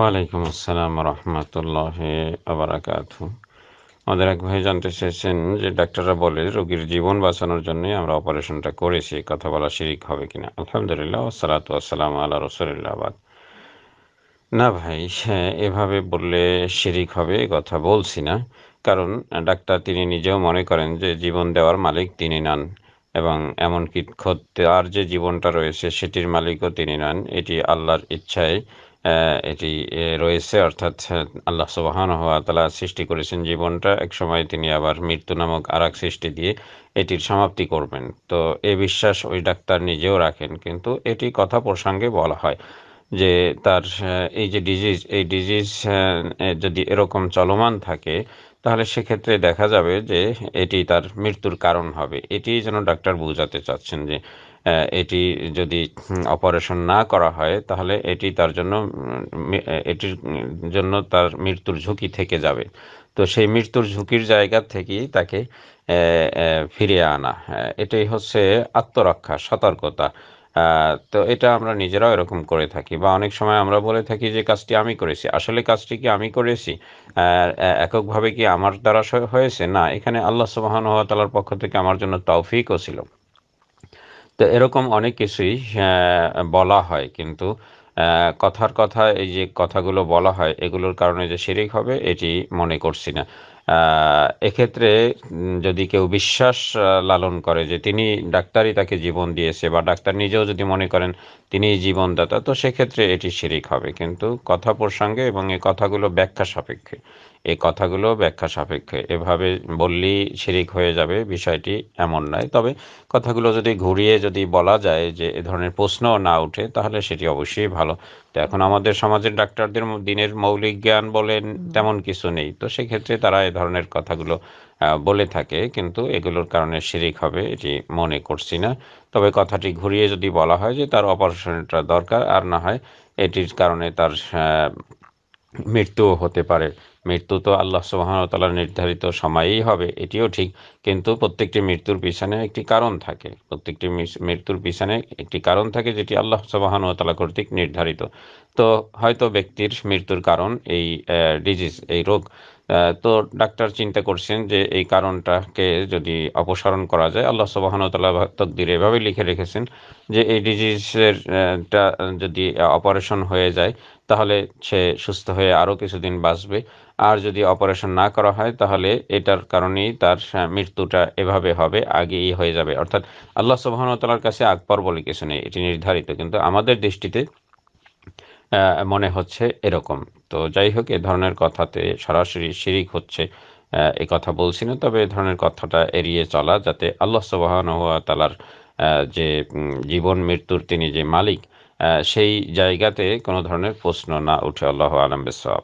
ওয়ালাইকুম আসসালাম রহমতুল্লাহ আবরাকাত আমাদের এক ভাই জানতে চেয়েছেন যে ডাক্তাররা বলে রোগীর জীবন বাঁচানোর জন্যই আমরা অপারেশনটা করেছি কথা বলা শিরিক হবে কিনা আলহামদুলিল্লাহ সালাত আসসালাম আল্লাহ রসুলিল্লাহাবাদ না ভাই এভাবে বললে শিরিক হবে কথা বলছি না কারণ ডাক্তার তিনি নিজেও মনে করেন যে জীবন দেওয়ার মালিক তিনি নন এবং এমনকি আর যে জীবনটা রয়েছে সেটির মালিকও তিনি নন এটি আল্লাহর ইচ্ছায় এটি রয়েছে অর্থাৎ আল্লাহ সুবাহান তালা সৃষ্টি করেছেন জীবনটা এক সময় তিনি আবার মৃত্যু নামক আর সৃষ্টি দিয়ে এটির সমাপ্তি করবেন তো এ বিশ্বাস ওই ডাক্তার নিজেও রাখেন কিন্তু এটি কথা প্রসঙ্গে বলা হয় যে তার এই যে ডিজিজ এই ডিজিজ যদি এরকম চলমান থাকে তাহলে সেক্ষেত্রে দেখা যাবে যে এটি তার মৃত্যুর কারণ হবে এটি যেন ডাক্তার বোঝাতে চাচ্ছেন যে এটি যদি অপারেশন না করা হয় তাহলে এটি তার জন্য এটির জন্য তার মৃত্যুর ঝুঁকি থেকে যাবে তো সেই মৃত্যুর ঝুঁকির জায়গা থেকেই তাকে ফিরিয়ে আনা হ্যাঁ, এটাই হচ্ছে আত্মরক্ষা সতর্কতা তো এটা আমরা নিজেরাও এরকম করে থাকি বা অনেক সময় আমরা বলে থাকি যে কাজটি আমি করেছি আসলে কাজটি কি আমি করেছি এককভাবে কি আমার দ্বারা হয়েছে না এখানে আল্লাহ সুবাহন তালার পক্ষ থেকে আমার জন্য তৌফিকও ছিল তো এরকম অনেক কিছুই বলা হয় কিন্তু কথার কথা এই যে কথাগুলো বলা হয় এগুলোর কারণে যে শিরিক হবে এটি মনে করছি না এক্ষেত্রে যদি কেউ বিশ্বাস লালন করে যে তিনি ডাক্তারই তাকে জীবন দিয়েছে বা ডাক্তার নিজেও যদি মনে করেন তিনি জীবনদাতা তো সেক্ষেত্রে এটি শিরিক হবে কিন্তু কথা প্রসঙ্গে এবং এই কথাগুলো ব্যাখ্যা সাপেক্ষে এই কথাগুলো ব্যাখ্যা সাপেক্ষে এভাবে বললেই শিরিক হয়ে যাবে বিষয়টি এমন নয় তবে কথাগুলো যদি ঘুরিয়ে যদি বলা যায় যে এ ধরনের প্রশ্ন না উঠে তাহলে সেটি অবশ্যই ভালো তো এখন আমাদের সমাজের ডাক্তারদের দিনের মৌলিক জ্ঞান বলেন তেমন কিছু নেই তো সেক্ষেত্রে তারা এ ধরনের কথাগুলো বলে থাকে কিন্তু এগুলোর কারণে শিরিক হবে এটি মনে করছি না তবে কথাটি ঘুরিয়ে যদি বলা হয় যে তার অপারেশনটা দরকার আর না হয় এটির কারণে তার মৃত্যুও হতে পারে মৃত্যু তো আল্লাহ সুবাহতালার নির্ধারিত সময়েই হবে এটিও ঠিক কিন্তু প্রত্যেকটি মৃত্যুর পিছনে একটি কারণ থাকে প্রত্যেকটি মৃত্যুর পিছনে একটি কারণ থাকে যেটি আল্লাহ সুবাহতালা কর্তৃক নির্ধারিত তো হয়তো ব্যক্তির মৃত্যুর কারণ এই ডিজিজ এই রোগ তো ডাক্তার চিন্তা করছেন যে এই কারণটাকে যদি অপসারণ করা যায় আল্লাহ তাল্লাহ তকদির এভাবে লিখে রেখেছেন যে এই ডিজিজের টা যদি অপারেশন হয়ে যায় তাহলে সে সুস্থ হয়ে আরও কিছুদিন বাঁচবে আর যদি অপারেশন না করা হয় তাহলে এটার কারণেই তার মৃত্যুটা এভাবে হবে আগেই হয়ে যাবে অর্থাৎ আল্লাহ সুবাহনতলার কাছে আকবর বলে কিছু নেই এটি নির্ধারিত কিন্তু আমাদের দৃষ্টিতে মনে হচ্ছে এরকম তো যাই হোক এ ধরনের কথাতে সরাসরি শিরিক হচ্ছে এ কথা বলছি না তবে এ ধরনের কথাটা এড়িয়ে চলা যাতে আল্লাহ সবাহান তালার যে জীবন মৃত্যুর তিনি যে মালিক সেই জায়গাতে কোনো ধরনের প্রশ্ন না উঠে আল্লাহ আলম বেসব